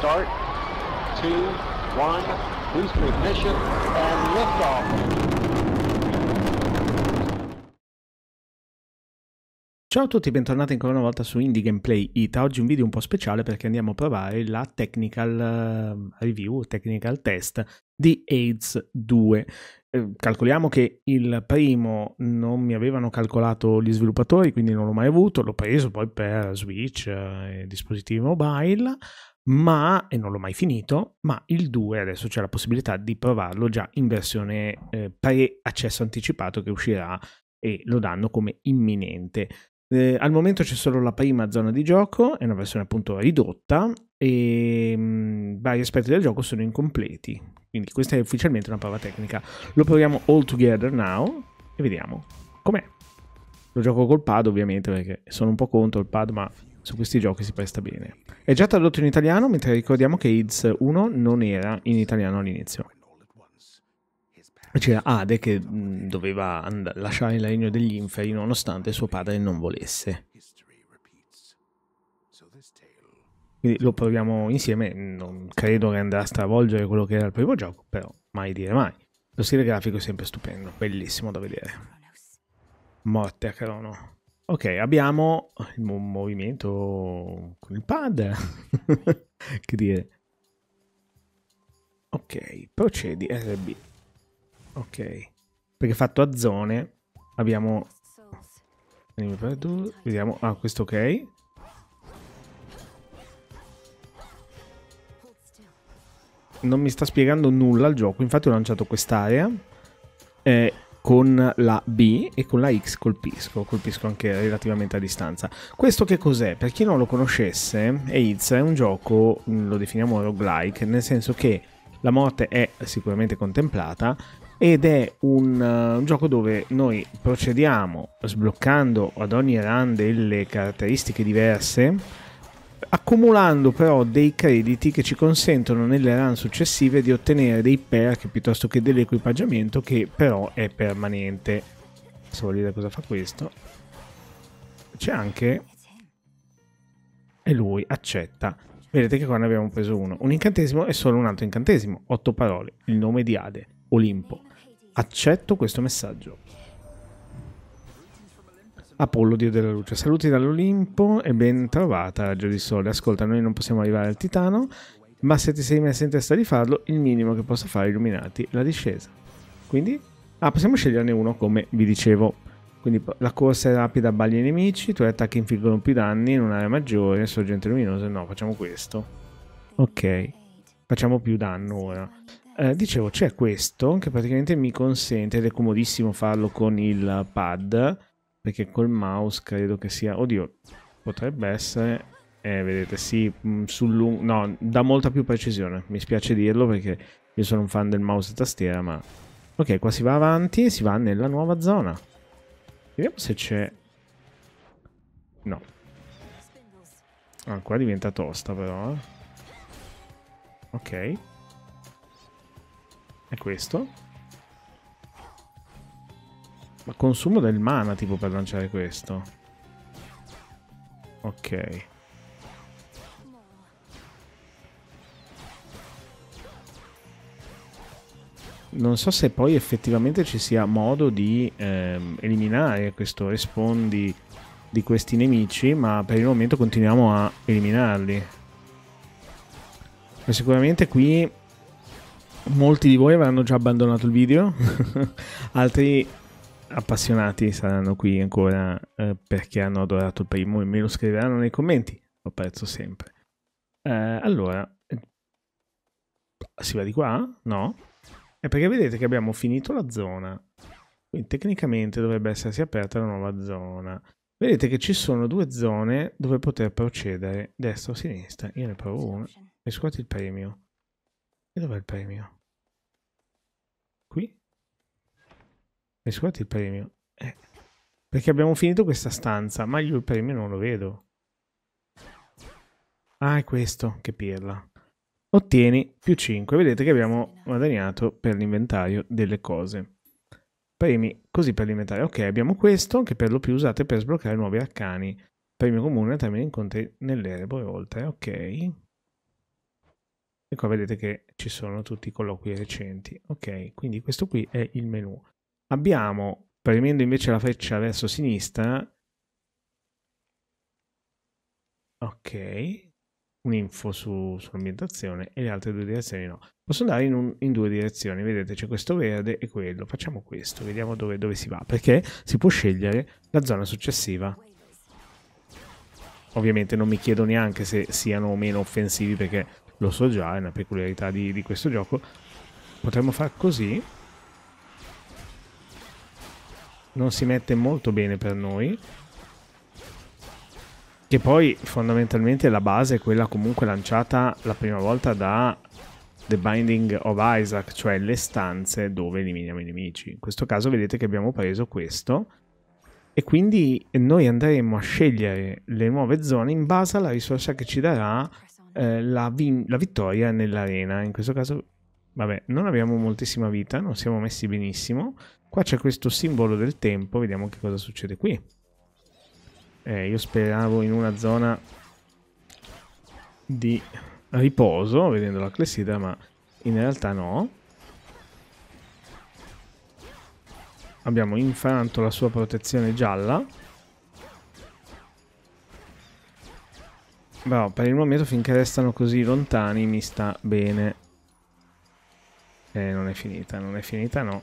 start, two, one, boost ignition, and liftoff. Ciao a tutti, bentornati ancora una volta su Indie Gameplay Ita. Oggi un video un po' speciale perché andiamo a provare la technical eh, review, technical test di AIDS 2 eh, calcoliamo che il primo non mi avevano calcolato gli sviluppatori, quindi non l'ho mai avuto, l'ho preso poi per Switch eh, e dispositivi mobile ma, e non l'ho mai finito, ma il 2 adesso c'è la possibilità di provarlo già in versione eh, pre-accesso anticipato che uscirà e lo danno come imminente. Eh, al momento c'è solo la prima zona di gioco, è una versione appunto ridotta e ehm, mh, vari aspetti del gioco sono incompleti, quindi questa è ufficialmente una prova tecnica. Lo proviamo all together now e vediamo com'è. Lo gioco col pad ovviamente perché sono un po' contro il pad ma su questi giochi si presta bene. È già tradotto in italiano, mentre ricordiamo che AIDS 1 non era in italiano all'inizio. C'era Ade che mm, doveva and- lasciare il regno degli inferi nonostante suo padre non volesse. Quindi lo proviamo insieme, non credo che andrà a stravolgere quello che era il primo gioco, però mai dire mai. Lo stile grafico è sempre stupendo, bellissimo da vedere. Morte a Crono. Ok, abbiamo il movimento con il pad. che dire. Ok, procedi RB. Ok. Perché fatto a zone abbiamo... Vediamo... Ah, questo ok. Non mi sta spiegando nulla il gioco, infatti ho lanciato quest'area. Eh, con la B e con la X colpisco, colpisco anche relativamente a distanza. Questo che cos'è? Per chi non lo conoscesse, AIDS è un gioco, mm, lo definiamo roguelike, nel senso che la morte è sicuramente contemplata ed è un, uh, un gioco dove noi procediamo sbloccando ad ogni run delle caratteristiche diverse accumulando però dei crediti che ci consentono nelle run successive di ottenere dei perk piuttosto che dell'equipaggiamento che però è permanente. Se vuol dire cosa fa questo. C'è anche... E lui accetta. Vedete che qua ne abbiamo preso uno. Un incantesimo e solo un altro incantesimo. Otto parole. Il nome di Ade. Olimpo. Accetto questo messaggio. Apollo, dio della luce, saluti dall'Olimpo e ben trovata, raggio di sole. Ascolta, noi non possiamo arrivare al Titano, ma se ti sei messa in testa di farlo, il minimo che posso fare, illuminati, la discesa. Quindi, ah, possiamo sceglierne uno, come vi dicevo. Quindi la corsa è rapida, abbagli i nemici, i tuoi attacchi infliggono più danni in un'area maggiore, sorgente luminosa, no, facciamo questo. Ok, facciamo più danno ora. Eh, dicevo, c'è questo che praticamente mi consente, ed è comodissimo farlo con il pad, perché col mouse credo che sia... Oddio, potrebbe essere... Eh, vedete, sì, mm, sul lungo... No, da molta più precisione, mi spiace dirlo perché io sono un fan del mouse e tastiera, ma... Ok, qua si va avanti e si va nella nuova zona. Vediamo se c'è... No. Ah, qua diventa tosta però, eh. Ok. È questo. Ma consumo del mana tipo per lanciare questo. Ok. Non so se poi effettivamente ci sia modo di ehm, eliminare questo respondi di questi nemici, ma per il momento continuiamo a eliminarli. Ma sicuramente qui molti di voi avranno già abbandonato il video, altri appassionati saranno qui ancora eh, perché hanno adorato il primo e me lo scriveranno nei commenti, lo apprezzo sempre. Eh, allora, si va di qua? No? È perché vedete che abbiamo finito la zona, quindi tecnicamente dovrebbe essersi aperta la nuova zona. Vedete che ci sono due zone dove poter procedere, destra o sinistra. Io ne provo una. Riscuoti il premio. E dov'è il premio? Hai scoperto il premio? Eh. Perché abbiamo finito questa stanza, ma io il premio non lo vedo. Ah, è questo, che pirla. Ottieni più 5. Vedete che abbiamo guadagnato per l'inventario delle cose. Premi così per l'inventario. Ok, abbiamo questo, che per lo più usate per sbloccare nuovi arcani. Premio comune a termine incontri nell'erbo e oltre. Ok. E qua vedete che ci sono tutti i colloqui recenti. Ok, quindi questo qui è il menu abbiamo, premendo invece la freccia verso sinistra, ok, un'info su, sull'ambientazione e le altre due direzioni no. Posso andare in, un, in due direzioni, vedete c'è questo verde e quello, facciamo questo, vediamo dove, dove si va, perché si può scegliere la zona successiva. Ovviamente non mi chiedo neanche se siano o meno offensivi perché lo so già, è una peculiarità di, di questo gioco. Potremmo far così non si mette molto bene per noi. Che poi fondamentalmente la base è quella comunque lanciata la prima volta da The Binding of Isaac, cioè le stanze dove eliminiamo i nemici. In questo caso vedete che abbiamo preso questo e quindi noi andremo a scegliere le nuove zone in base alla risorsa che ci darà eh, la, la vittoria nell'arena. In questo caso Vabbè, non abbiamo moltissima vita, non siamo messi benissimo. Qua c'è questo simbolo del tempo, vediamo che cosa succede qui. Eh, io speravo in una zona di riposo, vedendo la clessidra, ma in realtà no. Abbiamo infranto la sua protezione gialla. Però per il momento finché restano così lontani mi sta bene. Eh, non è finita, non è finita, no.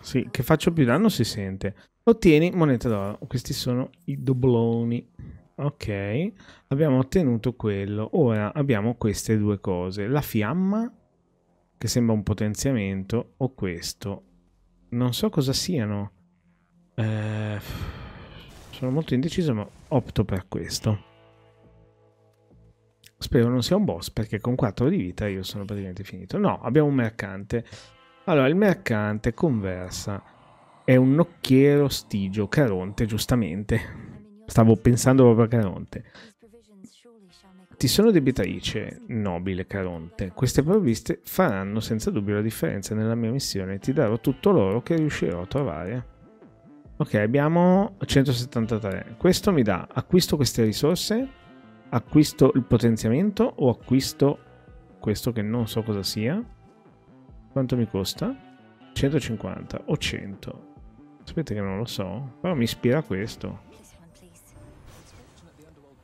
Sì, che faccio più danno si sente. Ottieni moneta d'oro. Questi sono i dobloni. Ok, abbiamo ottenuto quello. Ora abbiamo queste due cose. La fiamma, che sembra un potenziamento, o questo. Non so cosa siano. Eh... Sono molto indeciso ma opto per questo. Spero non sia un boss perché con 4 di vita io sono praticamente finito. No, abbiamo un mercante. Allora, il mercante conversa. È un nocchiero stigio, Caronte, giustamente. Stavo pensando proprio a Caronte. Ti sono debitrice, nobile Caronte. Queste provviste faranno senza dubbio la differenza nella mia missione e ti darò tutto l'oro che riuscirò a trovare. Ok, abbiamo 173. Questo mi dà acquisto queste risorse, acquisto il potenziamento o acquisto questo che non so cosa sia. Quanto mi costa? 150 o 100. Sapete che non lo so, però mi ispira questo.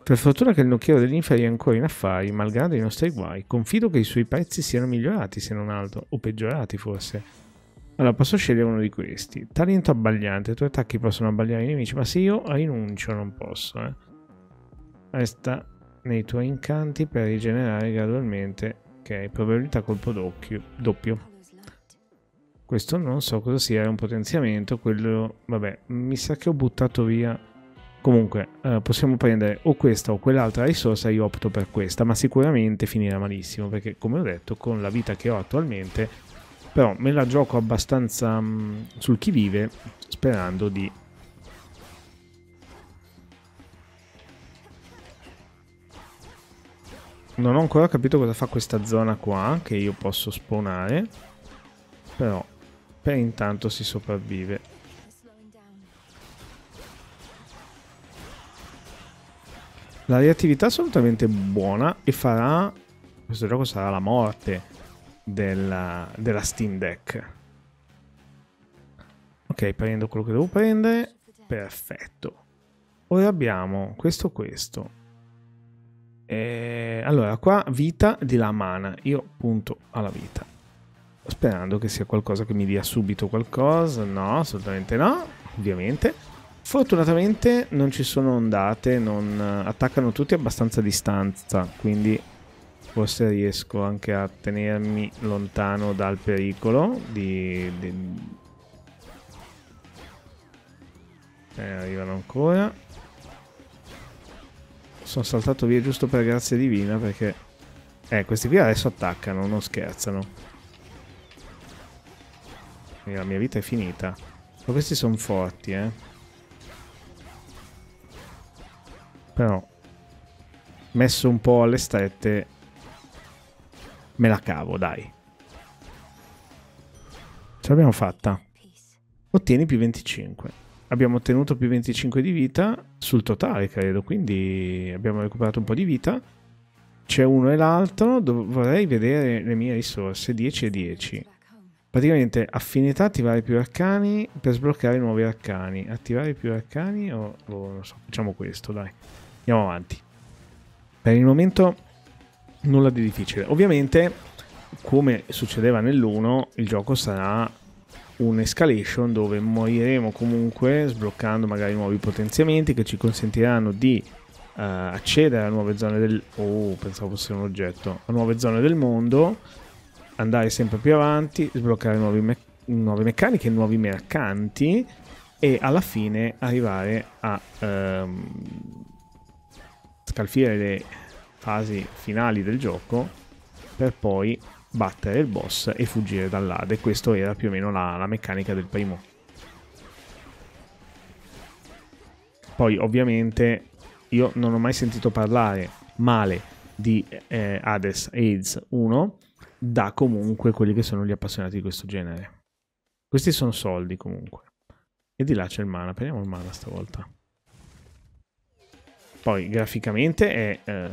Per fortuna che il nocchiero dell'inferi è ancora in affari, malgrado i nostri guai, confido che i suoi prezzi siano migliorati se non altro, o peggiorati forse. Allora, posso scegliere uno di questi. Talento abbagliante. I tuoi attacchi possono abbagliare i nemici, ma se io rinuncio non posso, eh. Resta nei tuoi incanti per rigenerare gradualmente. Ok, probabilità colpo d'occhio doppio. Questo non so cosa sia, è un potenziamento, quello... Vabbè, mi sa che ho buttato via... Comunque, eh, possiamo prendere o questa o quell'altra risorsa, io opto per questa, ma sicuramente finirà malissimo, perché come ho detto, con la vita che ho attualmente però me la gioco abbastanza mh, mm, sul chi vive sperando di non ho ancora capito cosa fa questa zona qua che io posso spawnare però per intanto si sopravvive la reattività è assolutamente buona e farà questo gioco sarà la morte della, della Steam Deck. Ok, prendo quello che devo prendere. Perfetto. Ora abbiamo questo, questo. E allora, qua vita di la mana. Io punto alla vita. Sperando che sia qualcosa che mi dia subito qualcosa. No, assolutamente no, ovviamente. Fortunatamente non ci sono ondate, non eh, attaccano tutti abbastanza a distanza, quindi forse riesco anche a tenermi lontano dal pericolo di, di... Eh, arrivano ancora sono saltato via giusto per grazia divina perché eh questi qui adesso attaccano non scherzano e la mia vita è finita ma questi sono forti eh però messo un po' alle strette me la cavo, dai. Ce l'abbiamo fatta. Ottieni più 25. Abbiamo ottenuto più 25 di vita sul totale, credo, quindi abbiamo recuperato un po' di vita. C'è uno e l'altro, vorrei vedere le mie risorse, 10 e 10. Praticamente affinità, attivare più arcani per sbloccare nuovi arcani. Attivare più arcani o... Oh, non so, facciamo questo, dai. Andiamo avanti. Per il momento nulla di difficile. Ovviamente, come succedeva nell'1, il gioco sarà un'escalation dove moriremo comunque sbloccando magari nuovi potenziamenti che ci consentiranno di uh, accedere a nuove zone del oh, pensavo fosse un oggetto, a nuove zone del mondo, andare sempre più avanti, sbloccare nuovi me nuove meccaniche, nuovi mercanti e alla fine arrivare a um, ehm, scalfire le fasi finali del gioco per poi battere il boss e fuggire dall'AD e questa era più o meno la, la meccanica del primo. Poi ovviamente io non ho mai sentito parlare male di eh, Hades AIDS 1 da comunque quelli che sono gli appassionati di questo genere. Questi sono soldi comunque. E di là c'è il mana, prendiamo il mana stavolta. Poi graficamente è eh,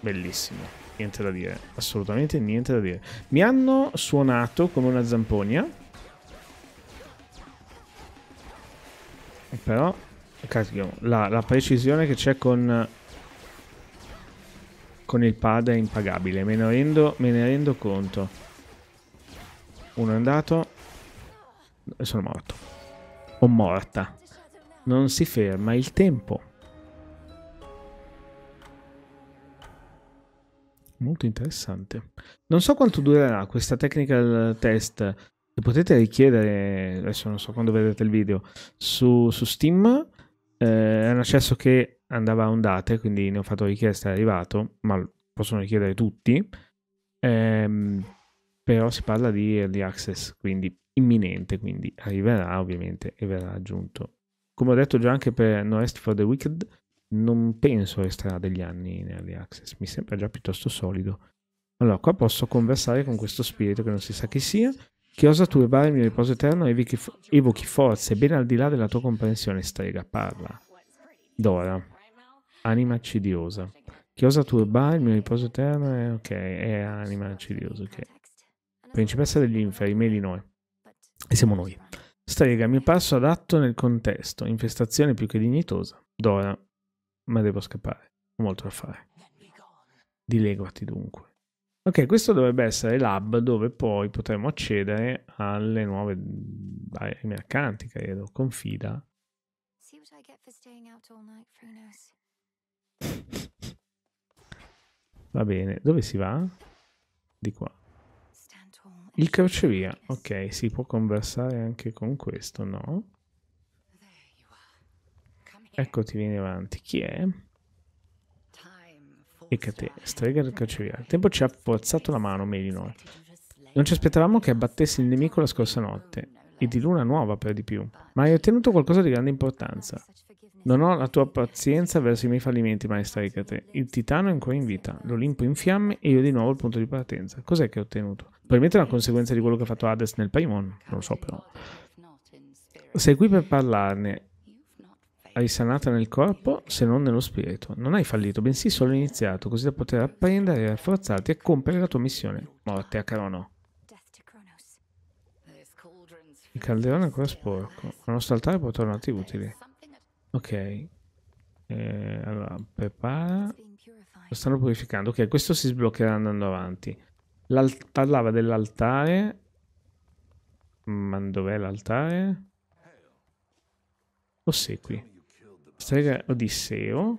bellissimo, niente da dire, assolutamente niente da dire. Mi hanno suonato come una zampogna. Però, cacchio, la, la precisione che c'è con, con il pad è impagabile, me ne rendo, me ne rendo conto. Uno è andato, e sono morto. O morta. Non si ferma il tempo. Molto interessante. Non so quanto durerà questa technical test che potete richiedere, adesso non so quando vedrete il video, su, su Steam. Eh, è un accesso che andava a ondate, quindi ne ho fatto richiesta, è arrivato, ma possono richiedere tutti. Eh, però si parla di early access, quindi imminente, quindi arriverà ovviamente e verrà aggiunto. Come ho detto già anche per No Rest for the Wicked, non penso resterà degli anni in early access, mi sembra già piuttosto solido. Allora, qua posso conversare con questo spirito che non si sa chi sia, che osa turbare il mio riposo eterno, evochi, evochi forze ben al di là della tua comprensione, strega, parla. Dora, anima accidiosa. Chi osa turbare il mio riposo eterno e... Eh, ok, è anima accidiosa, ok. Principessa degli inferi, noi. E siamo noi. Strega, mio passo adatto nel contesto, infestazione più che dignitosa. Dora, ma devo scappare. Ho molto da fare. Dileguati dunque. Ok, questo dovrebbe essere l'hub dove poi potremo accedere alle nuove... ai mercanti, credo, confida. Va bene, dove si va? Di qua. Il crocevia, ok, si può conversare anche con questo, no? Eccoti, vieni avanti. Chi è? Ecate, strega del crocevia. Il tempo ci ha forzato la mano, Melinor. Non ci aspettavamo che abbattesse il nemico la scorsa notte, e di luna nuova per di più, ma hai ottenuto qualcosa di grande importanza. Non ho la tua pazienza verso i miei fallimenti, maestra Icate. Il titano è ancora in vita, l'Olimpo in fiamme e io di nuovo al punto di partenza. Cos'è che ho ottenuto? Probabilmente è una conseguenza di quello che ha fatto Hades nel Paimon, non lo so però. Sei qui per parlarne risanata nel corpo se non nello spirito. Non hai fallito, bensì solo iniziato, così da poter apprendere e rafforzarti e compiere la tua missione. Morte a Crono. Il calderone è ancora sporco. Il nostro altare può tornarti utili. Ok. Eh, allora, prepara. Lo stanno purificando. Ok, questo si sbloccherà andando avanti. L'alt parlava dell'altare. Ma dov'è l'altare? Ossequi. Strega Odisseo.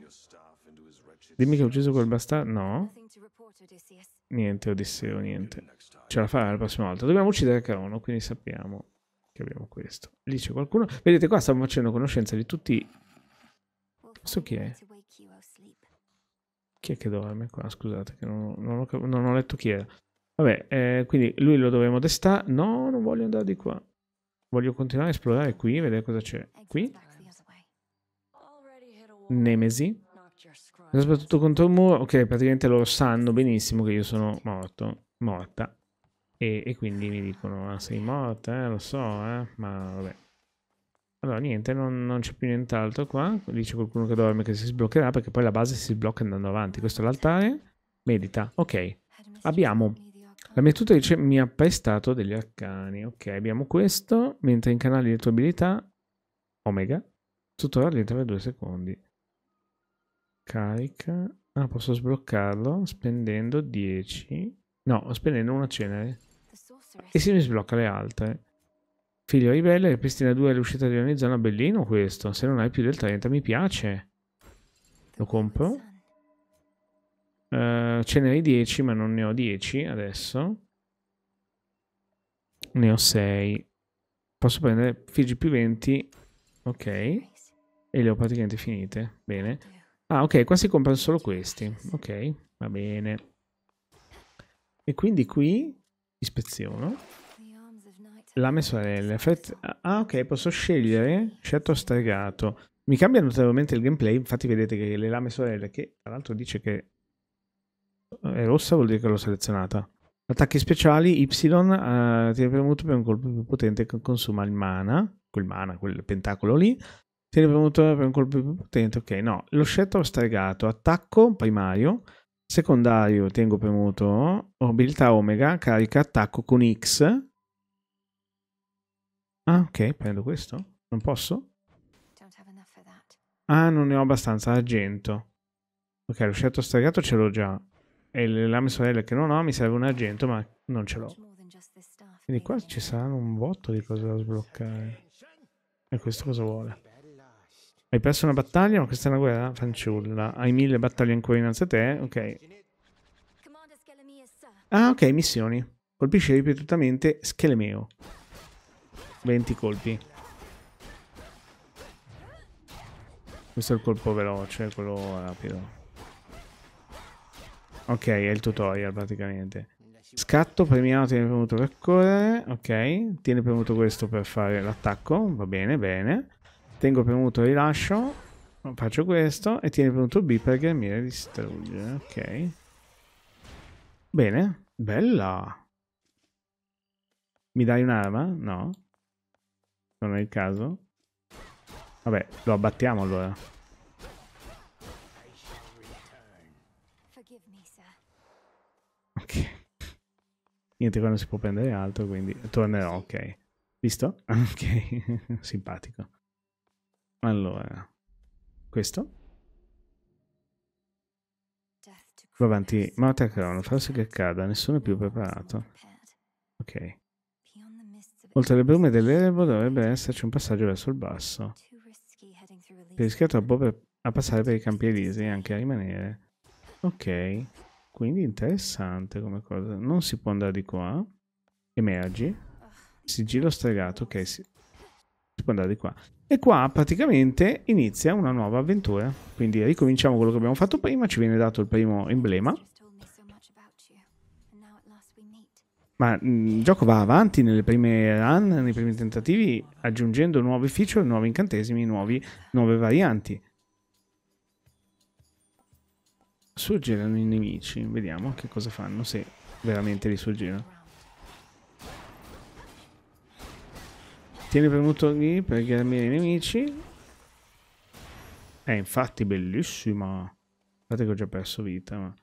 Dimmi che ho ucciso quel bastardo. No. Niente, Odisseo, niente. Ce la farà la prossima volta. Dobbiamo uccidere Caono, quindi sappiamo che abbiamo questo. Lì c'è qualcuno. Vedete, qua stiamo facendo conoscenza di tutti... Questo chi è? Chi è che dorme qua? Scusate, che non, non, ho, non ho, letto chi era. Vabbè, eh, quindi lui lo dovremmo destare. No, non voglio andare di qua. Voglio continuare a esplorare qui, vedere cosa c'è. Qui? Nemesi. Soprattutto contro il muro. Ok, praticamente loro sanno benissimo che io sono morto. Morta. E, e quindi mi dicono, ah sei morta, eh, lo so, eh, ma vabbè. Allora, niente, non, non c'è più nient'altro qua. Lì c'è qualcuno che dorme che si sbloccherà, perché poi la base si sblocca andando avanti. Questo è l'altare. Medita. Ok. Abbiamo... La mia tutrice mi ha prestato degli arcani. Ok, abbiamo questo. Mentre incanali le tue abilità. Omega. tutto rallenta per due secondi. Carica. Ah, posso sbloccarlo spendendo 10. No, spendendo una cenere. Eh. E si mi sblocca le altre. Figlio ribelle, ripristina 2 riuscita di ogni zona. Bellino questo. Se non hai più del 30 mi piace. Lo compro. Uh, ceneri 10, ma non ne ho 10 adesso. Ne ho 6. Posso prendere Figi più 20. Ok. E le ho praticamente finite. Bene. Ah, ok, qua si comprano solo questi. Ok, va bene. E quindi qui ispeziono. Lame sorelle. Ah, ah, ok, posso scegliere. Scelto stregato. Mi cambia notevolmente il gameplay. Infatti, vedete che le lame sorelle, che tra l'altro dice che è rossa, vuol dire che l'ho selezionata. Attacchi speciali Y eh, ti premuto per un colpo più potente che consuma il mana, quel mana, quel pentacolo lì. Tieni premuto per un colpo più potente. Ok, no. Lo scelto stregato. Attacco primario. Secondario tengo premuto. Abilità omega. Carica attacco con X. Ah, ok. Prendo questo. Non posso? Ah, non ne ho abbastanza. Argento. Ok, lo scelto stregato ce l'ho già. E le lame sorelle che non ho mi serve un argento, ma non ce l'ho. Quindi qua ci saranno un botto di cose da sbloccare. E questo cosa vuole? Hai perso una battaglia, ma questa è una guerra? Fanciulla. Hai mille battaglie ancora innanzi a te? Ok. Ah, ok, missioni. Colpisce ripetutamente Schelemeo. 20 colpi. Questo è il colpo veloce, quello rapido. Ok, è il tutorial praticamente. Scatto premiato, tiene premuto per correre. Ok, tiene premuto questo per fare l'attacco. Va bene, bene. Tengo premuto rilascio. Faccio questo e tieni premuto B per ghermire e distruggere. Ok. Bene. Bella. Mi dai un'arma? No. Non è il caso. Vabbè, lo abbattiamo allora. Ok. Niente, qua non si può prendere altro, quindi tornerò, ok. Visto? Ok, simpatico. Allora, questo. Va avanti, massacrano, crono, sì che accada, nessuno è più preparato. Ok. Oltre le brume dell'erbo dovrebbe esserci un passaggio verso il basso. Si rischia troppo per, a passare per i campi elisi e anche a rimanere. Ok, quindi interessante come cosa. Non si può andare di qua. Emergi. Sigillo stregato, ok, si, si può andare di qua. E qua praticamente inizia una nuova avventura. Quindi ricominciamo quello che abbiamo fatto prima, ci viene dato il primo emblema. Ma mm, il gioco va avanti nelle prime run, nei primi tentativi, aggiungendo nuove feature, nuovi incantesimi, nuovi, nuove varianti. Suggerano i nemici, vediamo che cosa fanno, se veramente li suggerano. Tieni premuto lì per ghermire i nemici. È eh, infatti, bellissima. Guardate che ho già perso vita, ma...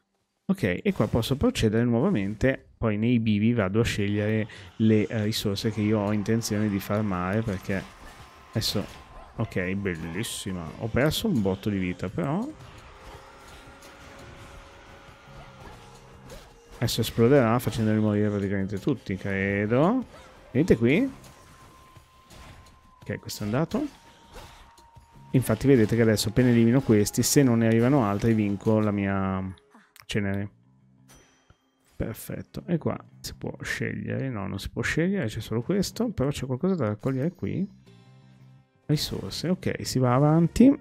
Ok, e qua posso procedere nuovamente, poi nei bivi vado a scegliere le eh, risorse che io ho intenzione di farmare, perché adesso... Ok, bellissima. Ho perso un botto di vita, però... Adesso esploderà facendoli morire praticamente tutti, credo. Venite qui. Ok, questo è andato. Infatti vedete che adesso appena elimino questi, se non ne arrivano altri, vinco la mia cenere. Perfetto. E qua si può scegliere. No, non si può scegliere, c'è solo questo. Però c'è qualcosa da raccogliere qui. Risorse. Ok, si va avanti.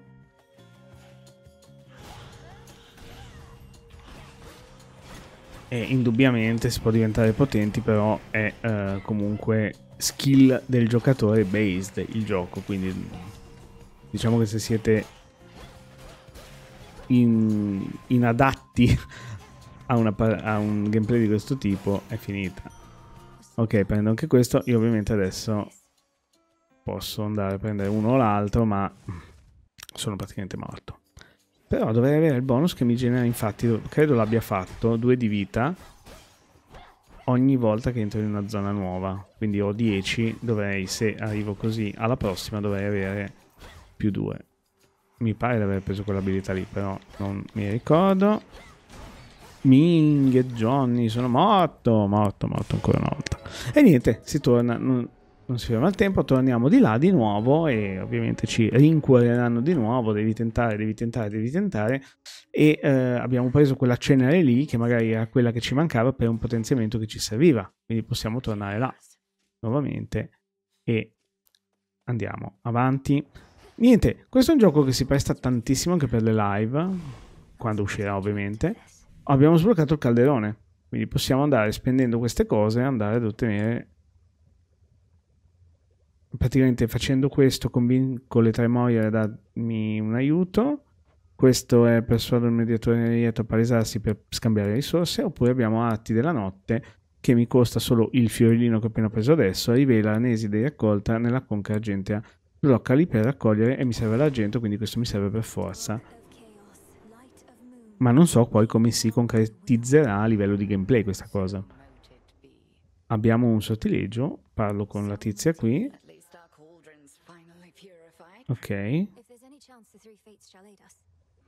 e indubbiamente si può diventare potenti, però è eh, comunque skill del giocatore based il gioco, quindi diciamo che se siete in, inadatti a, una, a un gameplay di questo tipo è finita. Ok, prendo anche questo, io ovviamente adesso posso andare a prendere uno o l'altro, ma sono praticamente morto. Però dovrei avere il bonus che mi genera, infatti, credo l'abbia fatto, due di vita ogni volta che entro in una zona nuova. Quindi ho 10, dovrei, se arrivo così alla prossima, dovrei avere più 2. Mi pare di aver preso quell'abilità lì, però non mi ricordo. Ming e Johnny sono morto, morto, morto ancora una volta. E niente, si torna, non, non si ferma il tempo, torniamo di là di nuovo e ovviamente ci rincuoreranno di nuovo, devi tentare, devi tentare, devi tentare e eh, abbiamo preso quella cenere lì che magari era quella che ci mancava per un potenziamento che ci serviva, quindi possiamo tornare là nuovamente e andiamo avanti. Niente, questo è un gioco che si presta tantissimo anche per le live, quando uscirà ovviamente. Abbiamo sbloccato il calderone, quindi possiamo andare spendendo queste cose e andare ad ottenere praticamente facendo questo convinco le tre mogli a darmi un aiuto. Questo è persuadere il mediatore lieto a palesarsi per scambiare risorse, oppure abbiamo Atti della notte che mi costa solo il fiorellino che ho appena preso adesso, rivela di raccolta nella conca argentea. Blocca lì per raccogliere e mi serve l'argento, quindi questo mi serve per forza. Ma non so poi come si concretizzerà a livello di gameplay questa cosa. Abbiamo un sottileggio, parlo con la tizia qui, Ok.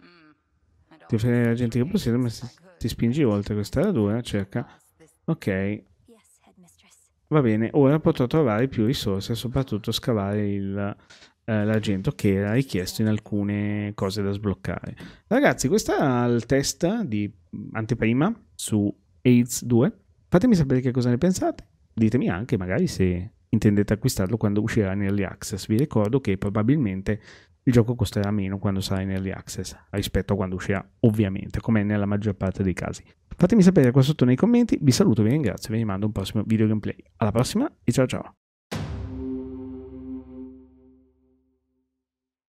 Mm, ti fai la gente che possiede, ma se ti spingi oltre questa era dura, cerca. Ok. Va bene, ora potrò trovare più risorse e soprattutto scavare il, eh, l'argento che era richiesto in alcune cose da sbloccare. Ragazzi, questo era il test di anteprima su AIDS 2. Fatemi sapere che cosa ne pensate. Ditemi anche magari se intendete acquistarlo quando uscirà in early access. Vi ricordo che probabilmente il gioco costerà meno quando sarà in early access rispetto a quando uscirà, ovviamente, come nella maggior parte dei casi. Fatemi sapere qua sotto nei commenti, vi saluto, vi ringrazio, e vi rimando un prossimo video gameplay. Alla prossima e ciao ciao!